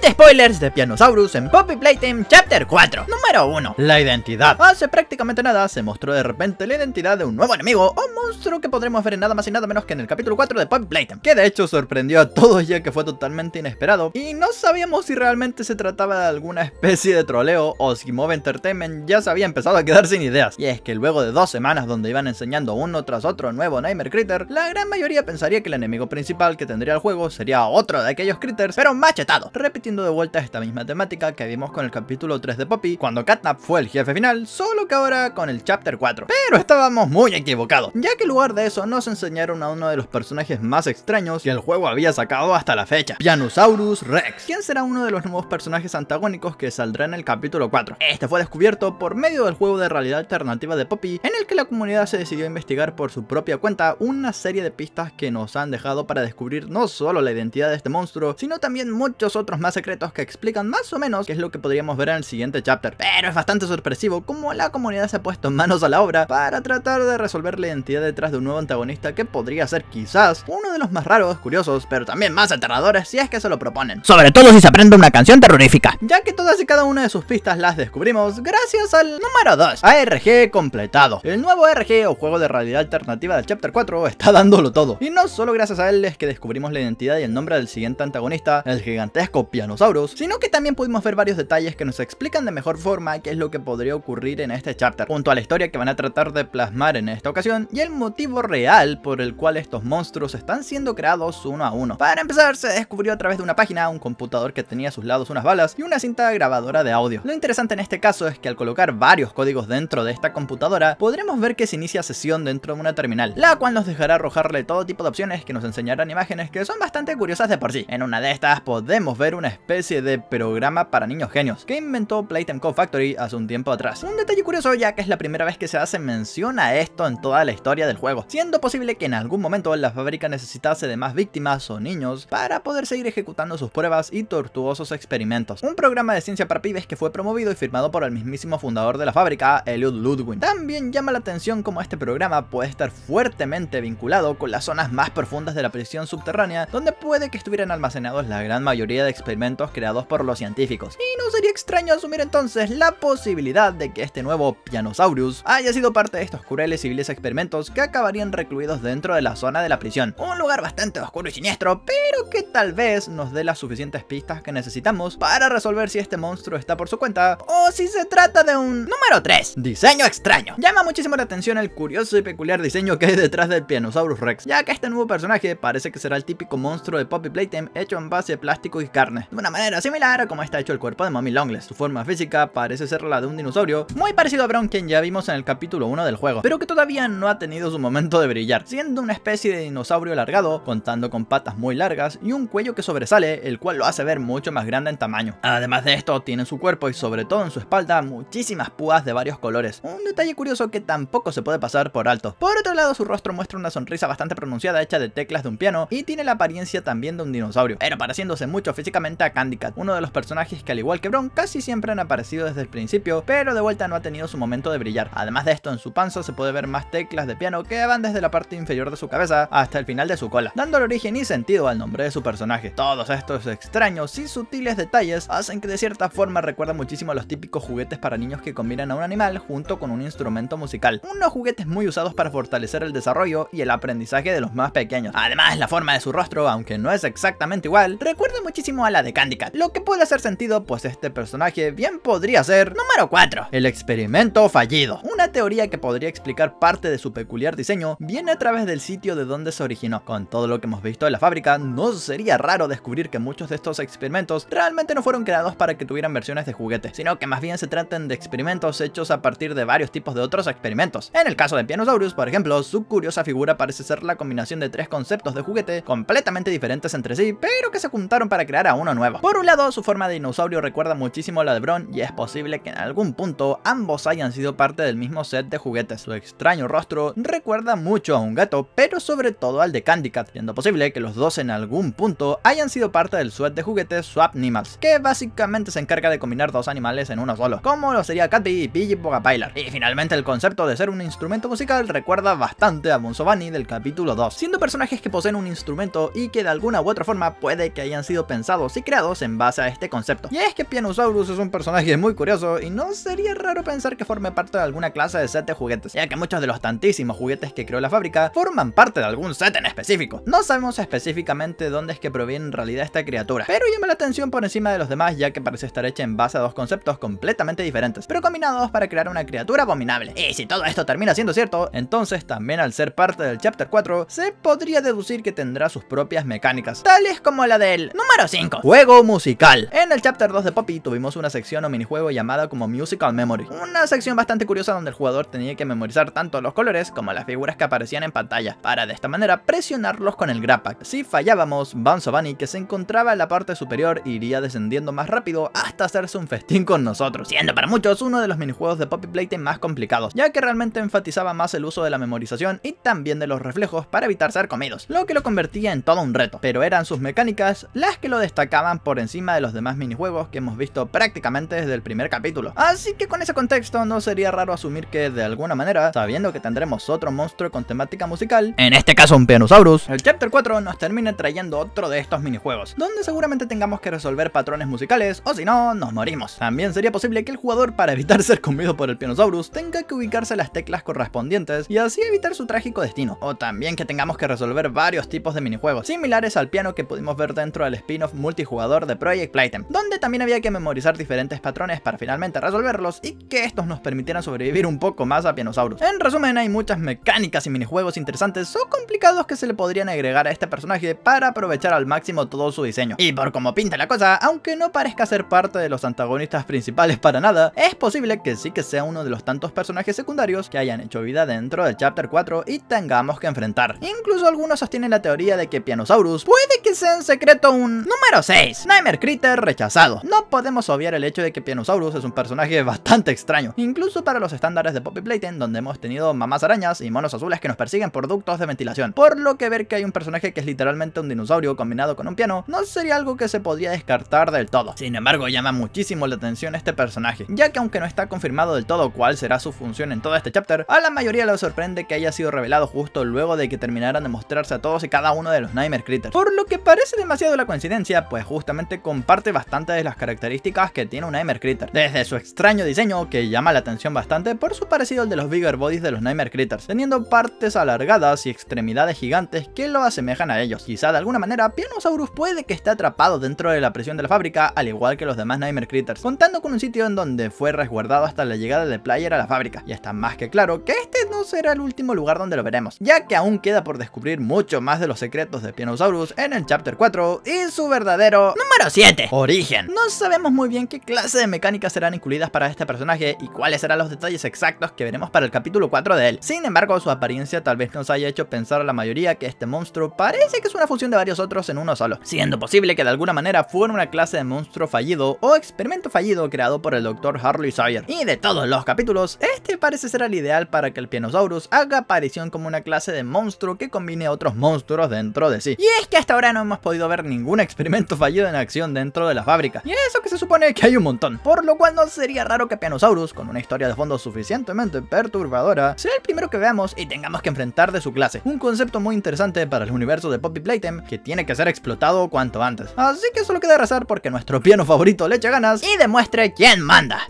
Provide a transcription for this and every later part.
7 spoilers de Pianosaurus en Poppy Playtime Chapter 4 Número 1 La identidad Hace prácticamente nada se mostró de repente la identidad de un nuevo enemigo o monstruo que podremos ver en nada más y nada menos que en el capítulo 4 de Poppy Playtime Que de hecho sorprendió a todos ya que fue totalmente inesperado Y no sabíamos si realmente se trataba de alguna especie de troleo o si Move Entertainment ya se había empezado a quedar sin ideas Y es que luego de dos semanas donde iban enseñando uno tras otro nuevo Nightmare Critter La gran mayoría pensaría que el enemigo principal que tendría el juego sería otro de aquellos critters pero machetado de vuelta esta misma temática que vimos con el capítulo 3 de Poppy, cuando Catnap fue el jefe final, solo que ahora con el chapter 4. Pero estábamos muy equivocados, ya que en lugar de eso nos enseñaron a uno de los personajes más extraños que el juego había sacado hasta la fecha, Pianosaurus Rex, quien será uno de los nuevos personajes antagónicos que saldrá en el capítulo 4. Este fue descubierto por medio del juego de realidad alternativa de Poppy, en el que la comunidad se decidió investigar por su propia cuenta una serie de pistas que nos han dejado para descubrir no solo la identidad de este monstruo, sino también muchos otros más secretos que explican más o menos qué es lo que podríamos ver en el siguiente chapter. Pero es bastante sorpresivo cómo la comunidad se ha puesto manos a la obra para tratar de resolver la identidad detrás de un nuevo antagonista que podría ser quizás uno de los más raros, curiosos, pero también más aterradores si es que se lo proponen. Sobre todo si se aprende una canción terrorífica. Ya que todas y cada una de sus pistas las descubrimos gracias al número 2, ARG completado. El nuevo ARG o juego de realidad alternativa del Chapter 4 está dándolo todo. Y no solo gracias a él es que descubrimos la identidad y el nombre del siguiente antagonista, el gigantesco Piano Tyrannosaurus, sino que también pudimos ver varios detalles que nos explican de mejor forma qué es lo que podría ocurrir en este chapter, junto a la historia que van a tratar de plasmar en esta ocasión y el motivo real por el cual estos monstruos están siendo creados uno a uno. Para empezar, se descubrió a través de una página un computador que tenía a sus lados unas balas y una cinta grabadora de audio. Lo interesante en este caso es que al colocar varios códigos dentro de esta computadora, podremos ver que se inicia sesión dentro de una terminal, la cual nos dejará arrojarle todo tipo de opciones que nos enseñarán imágenes que son bastante curiosas de por sí. En una de estas podemos ver una especie de programa para niños genios que inventó Playtime Co Factory hace un tiempo atrás. Un detalle curioso ya que es la primera vez que se hace mención a esto en toda la historia del juego, siendo posible que en algún momento la fábrica necesitase de más víctimas o niños para poder seguir ejecutando sus pruebas y tortuosos experimentos. Un programa de ciencia para pibes que fue promovido y firmado por el mismísimo fundador de la fábrica, Elliot Ludwig. También llama la atención cómo este programa puede estar fuertemente vinculado con las zonas más profundas de la prisión subterránea, donde puede que estuvieran almacenados la gran mayoría de experimentos creados por los científicos. Y no sería extraño asumir entonces la posibilidad de que este nuevo Pianosaurus haya sido parte de estos crueles y viles experimentos que acabarían recluidos dentro de la zona de la prisión. Un lugar bastante oscuro y siniestro, pero que tal vez nos dé las suficientes pistas que necesitamos para resolver si este monstruo está por su cuenta o si se trata de un... Número 3. Diseño extraño. Llama muchísimo la atención el curioso y peculiar diseño que hay detrás del Pianosaurus Rex, ya que este nuevo personaje parece que será el típico monstruo de Poppy Playtime hecho en base de plástico y carne de una manera similar a como está hecho el cuerpo de Mommy Longless Su forma física parece ser la de un dinosaurio, muy parecido a Brown quien ya vimos en el capítulo 1 del juego, pero que todavía no ha tenido su momento de brillar, siendo una especie de dinosaurio alargado, contando con patas muy largas y un cuello que sobresale, el cual lo hace ver mucho más grande en tamaño. Además de esto, tiene en su cuerpo y sobre todo en su espalda muchísimas púas de varios colores, un detalle curioso que tampoco se puede pasar por alto. Por otro lado, su rostro muestra una sonrisa bastante pronunciada hecha de teclas de un piano y tiene la apariencia también de un dinosaurio, pero pareciéndose mucho físicamente a Candy Cat, uno de los personajes que al igual que Bron casi siempre han aparecido desde el principio, pero de vuelta no ha tenido su momento de brillar. Además de esto, en su panzo se puede ver más teclas de piano que van desde la parte inferior de su cabeza hasta el final de su cola, dándole origen y sentido al nombre de su personaje. Todos estos extraños y sutiles detalles hacen que de cierta forma recuerda muchísimo a los típicos juguetes para niños que combinan a un animal junto con un instrumento musical, unos juguetes muy usados para fortalecer el desarrollo y el aprendizaje de los más pequeños. Además, la forma de su rostro, aunque no es exactamente igual, recuerda muchísimo a la de Candy lo que puede hacer sentido pues este personaje bien podría ser número 4, el experimento fallido. Una teoría que podría explicar parte de su peculiar diseño viene a través del sitio de donde se originó. Con todo lo que hemos visto en la fábrica, no sería raro descubrir que muchos de estos experimentos realmente no fueron creados para que tuvieran versiones de juguete, sino que más bien se traten de experimentos hechos a partir de varios tipos de otros experimentos. En el caso de Pianosaurus, por ejemplo, su curiosa figura parece ser la combinación de tres conceptos de juguete completamente diferentes entre sí, pero que se juntaron para crear a uno nuevo. Por un lado, su forma de dinosaurio recuerda muchísimo a la de Bron y es posible que en algún punto ambos hayan sido parte del mismo set de juguetes. Su extraño rostro recuerda mucho a un gato, pero sobre todo al de Candy Cat, siendo posible que los dos en algún punto hayan sido parte del set de juguetes Swap que básicamente se encarga de combinar dos animales en uno solo, como lo sería Katy y Pidgey Pogapilar. Y finalmente el concepto de ser un instrumento musical recuerda bastante a Monsovani del capítulo 2, siendo personajes que poseen un instrumento y que de alguna u otra forma puede que hayan sido pensados y creados en base a este concepto. Y es que Pianosaurus es un personaje muy curioso y no sería raro pensar que forme parte de alguna clase de set de juguetes, ya que muchos de los tantísimos juguetes que creó la fábrica forman parte de algún set en específico. No sabemos específicamente dónde es que proviene en realidad esta criatura, pero llama la atención por encima de los demás ya que parece estar hecha en base a dos conceptos completamente diferentes, pero combinados para crear una criatura abominable. Y si todo esto termina siendo cierto, entonces también al ser parte del Chapter 4, se podría deducir que tendrá sus propias mecánicas, tales como la del número 5. Juego musical. En el chapter 2 de Poppy tuvimos una sección o minijuego llamada como Musical Memory. Una sección bastante curiosa donde el jugador tenía que memorizar tanto los colores como las figuras que aparecían en pantalla, para de esta manera presionarlos con el grappack. Si fallábamos, Bunny, que se encontraba en la parte superior, iría descendiendo más rápido hasta hacerse un festín con nosotros, siendo para muchos uno de los minijuegos de Poppy Playtime más complicados, ya que realmente enfatizaba más el uso de la memorización y también de los reflejos para evitar ser comidos, lo que lo convertía en todo un reto, pero eran sus mecánicas las que lo destacaban por encima de los demás minijuegos que hemos visto prácticamente desde el primer capítulo. Así que con ese contexto no sería raro asumir que de alguna manera, sabiendo que tendremos otro monstruo con temática musical, en este caso un pianosaurus, el Chapter 4 nos termine trayendo otro de estos minijuegos, donde seguramente tengamos que resolver patrones musicales o si no, nos morimos. También sería posible que el jugador para evitar ser comido por el pianosaurus tenga que ubicarse las teclas correspondientes y así evitar su trágico destino, o también que tengamos que resolver varios tipos de minijuegos, similares al piano que pudimos ver dentro del spin-off multijuego, jugador de Project Playtime, donde también había que memorizar diferentes patrones para finalmente resolverlos y que estos nos permitieran sobrevivir un poco más a Pianosaurus. En resumen, hay muchas mecánicas y minijuegos interesantes o complicados que se le podrían agregar a este personaje para aprovechar al máximo todo su diseño. Y por como pinta la cosa, aunque no parezca ser parte de los antagonistas principales para nada, es posible que sí que sea uno de los tantos personajes secundarios que hayan hecho vida dentro del Chapter 4 y tengamos que enfrentar. Incluso algunos sostienen la teoría de que Pianosaurus puede que sea en secreto un número 6 6. Critter rechazado. No podemos obviar el hecho de que Pianosaurus es un personaje bastante extraño, incluso para los estándares de Poppy Playton donde hemos tenido mamás arañas y monos azules que nos persiguen por ductos de ventilación. Por lo que ver que hay un personaje que es literalmente un dinosaurio combinado con un piano, no sería algo que se podría descartar del todo. Sin embargo, llama muchísimo la atención este personaje, ya que aunque no está confirmado del todo cuál será su función en todo este chapter, a la mayoría le sorprende que haya sido revelado justo luego de que terminaran de mostrarse a todos y cada uno de los Nightmare Critters. Por lo que parece demasiado la coincidencia, pues justamente comparte bastantes de las características que tiene un Nightmare Critter. Desde su extraño diseño, que llama la atención bastante por su parecido al de los Bigger Bodies de los Nightmare Critters, teniendo partes alargadas y extremidades gigantes que lo asemejan a ellos. Quizá de alguna manera Pianosaurus puede que esté atrapado dentro de la presión de la fábrica, al igual que los demás Nightmare Critters, contando con un sitio en donde fue resguardado hasta la llegada de Player a la fábrica. Y está más que claro que este será el último lugar donde lo veremos, ya que aún queda por descubrir mucho más de los secretos de Pianosaurus en el Chapter 4 y su verdadero número 7, origen. No sabemos muy bien qué clase de mecánicas serán incluidas para este personaje y cuáles serán los detalles exactos que veremos para el capítulo 4 de él. Sin embargo, su apariencia tal vez nos haya hecho pensar a la mayoría que este monstruo parece que es una fusión de varios otros en uno solo, siendo posible que de alguna manera fuera una clase de monstruo fallido o experimento fallido creado por el Dr. Harley Sawyer. Y de todos los capítulos, este parece ser el ideal para que el Pianosaurus haga aparición como una clase de monstruo que combine a otros monstruos dentro de sí. Y es que hasta ahora no hemos podido ver ningún experimento fallido en acción dentro de la fábrica. Y eso que se supone que hay un montón. Por lo cual no sería raro que Pianosaurus, con una historia de fondo suficientemente perturbadora, sea el primero que veamos y tengamos que enfrentar de su clase. Un concepto muy interesante para el universo de Poppy Playtime que tiene que ser explotado cuanto antes. Así que solo queda rezar porque nuestro piano favorito le echa ganas y demuestre quién manda.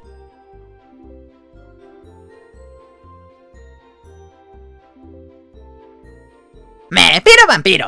vampiro, vampiro.